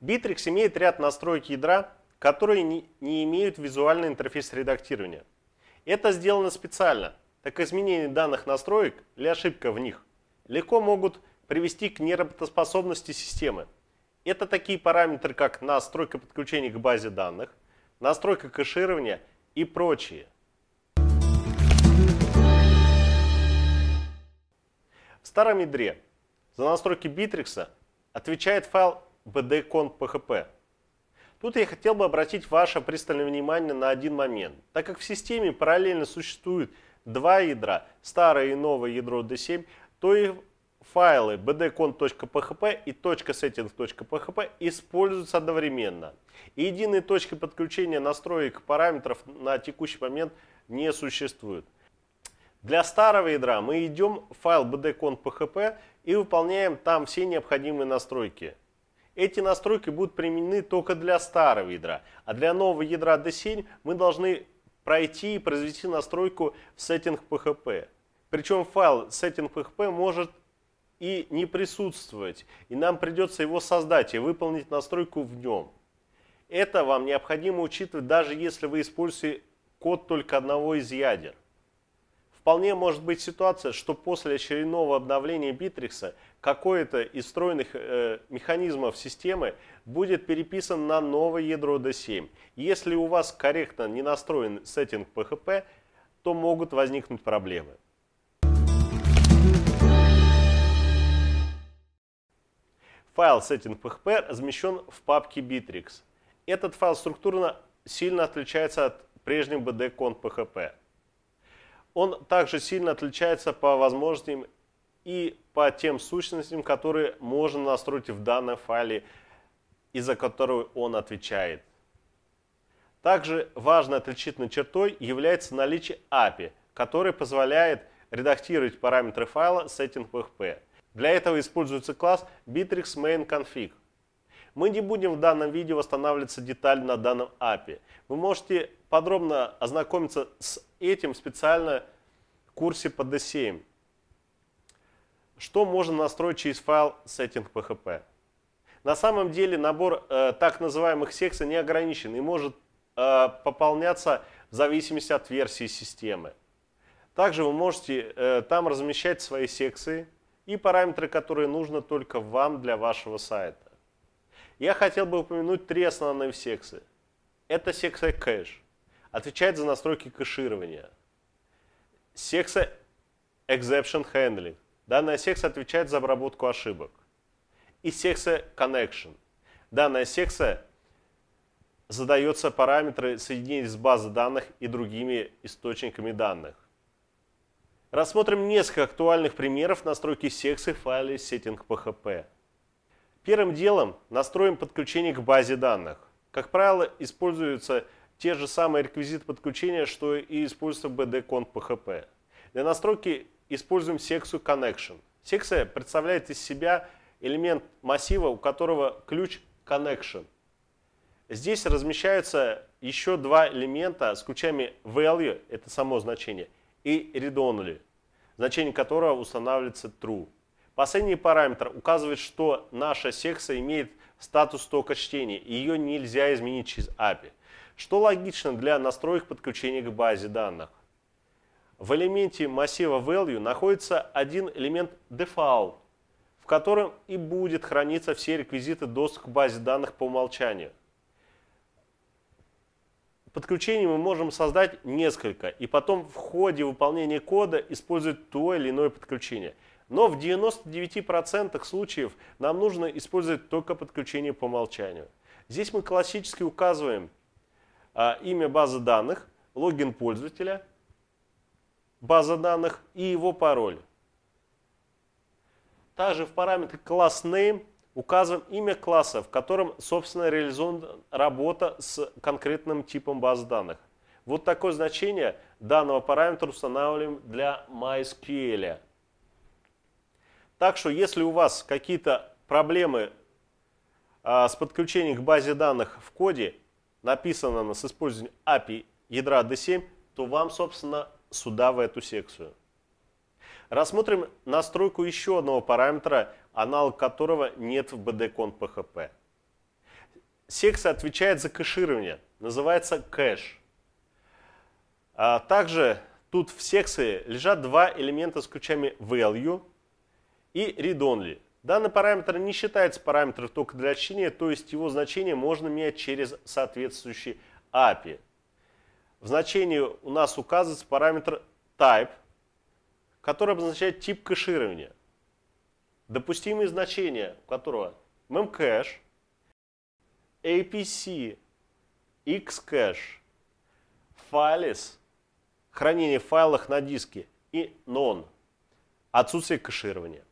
Bittrex имеет ряд настроек ядра, которые не имеют визуальный интерфейс редактирования. Это сделано специально, так изменение данных настроек или ошибка в них легко могут привести к неработоспособности системы. Это такие параметры, как настройка подключения к базе данных, настройка кэширования и прочие. В старом ядре за настройки битрикса отвечает файл bd PHP. Тут я хотел бы обратить ваше пристальное внимание на один момент. Так как в системе параллельно существует два ядра, старое и новое ядро D7, то и файлы bdcon.php и .settings.php используются одновременно. И единой точки подключения настроек параметров на текущий момент не существует. Для старого ядра мы идем в файл bdcon.php и выполняем там все необходимые настройки. Эти настройки будут применены только для старого ядра, а для нового ядра D7 мы должны пройти и произвести настройку в сеттинг PHP. Причем файл сеттинг PHP может и не присутствовать, и нам придется его создать и выполнить настройку в нем. Это вам необходимо учитывать, даже если вы используете код только одного из ядер. Вполне может быть ситуация, что после очередного обновления битрикса какой-то из встроенных э, механизмов системы будет переписан на новое ядро D7. Если у вас корректно не настроен сеттинг PHP, то могут возникнуть проблемы. Файл сеттинг PHP размещен в папке Bitrix. Этот файл структурно сильно отличается от прежнего BD.conf.php он также сильно отличается по возможностям и по тем сущностям, которые можно настроить в данном файле из за которого он отвечает. Также важной отличительной чертой является наличие API, который позволяет редактировать параметры файла setting.php. Для этого используется класс bitrixMainConfig. Мы не будем в данном видео восстанавливаться детально на данном API. Вы можете подробно ознакомиться с этим специально в курсе по 7. Что можно настроить через файл setting.php? На самом деле набор э, так называемых секций не ограничен и может э, пополняться в зависимости от версии системы. Также вы можете э, там размещать свои секции и параметры, которые нужно только вам для вашего сайта. Я хотел бы упомянуть три основные секции. Это секция кэш. Отвечает за настройки кэширования. Секция exception handling. Данная секция отвечает за обработку ошибок. И секция connection. Данная секция задается параметры соединения с базой данных и другими источниками данных. Рассмотрим несколько актуальных примеров настройки секции в файле setting.php. Первым делом настроим подключение к базе данных. Как правило, используются те же самые реквизиты подключения, что и используется в BD.conf.php. Для настройки используем секцию Connection. Секция представляет из себя элемент массива, у которого ключ Connection. Здесь размещаются еще два элемента с ключами value, это само значение, и read-only, значение которого устанавливается true. Последний параметр указывает, что наша секция имеет статус тока чтения, и ее нельзя изменить через API, что логично для настроек подключения к базе данных. В элементе массива value находится один элемент default, в котором и будет храниться все реквизиты доступа к базе данных по умолчанию. Подключений мы можем создать несколько, и потом в ходе выполнения кода использовать то или иное подключение – но в 99% случаев нам нужно использовать только подключение по умолчанию. Здесь мы классически указываем а, имя базы данных, логин пользователя, база данных и его пароль. Также в параметре class name указываем имя класса, в котором, собственно, реализована работа с конкретным типом баз данных. Вот такое значение данного параметра устанавливаем для MySQL. Так что если у вас какие-то проблемы а, с подключением к базе данных в коде, написано с использованием API ядра D7, то вам, собственно, сюда в эту секцию. Рассмотрим настройку еще одного параметра, аналог которого нет в BDCON PHP. Секция отвечает за кэширование, называется кэш. А, также тут в секции лежат два элемента с ключами value – и read-only. Данный параметр не считается параметром только для чтения, то есть его значение можно менять через соответствующий API. В значении у нас указывается параметр type, который обозначает тип кэширования. Допустимые значения которого memcache, apc, xcache, files, хранение файлов на диске и non, отсутствие кэширования.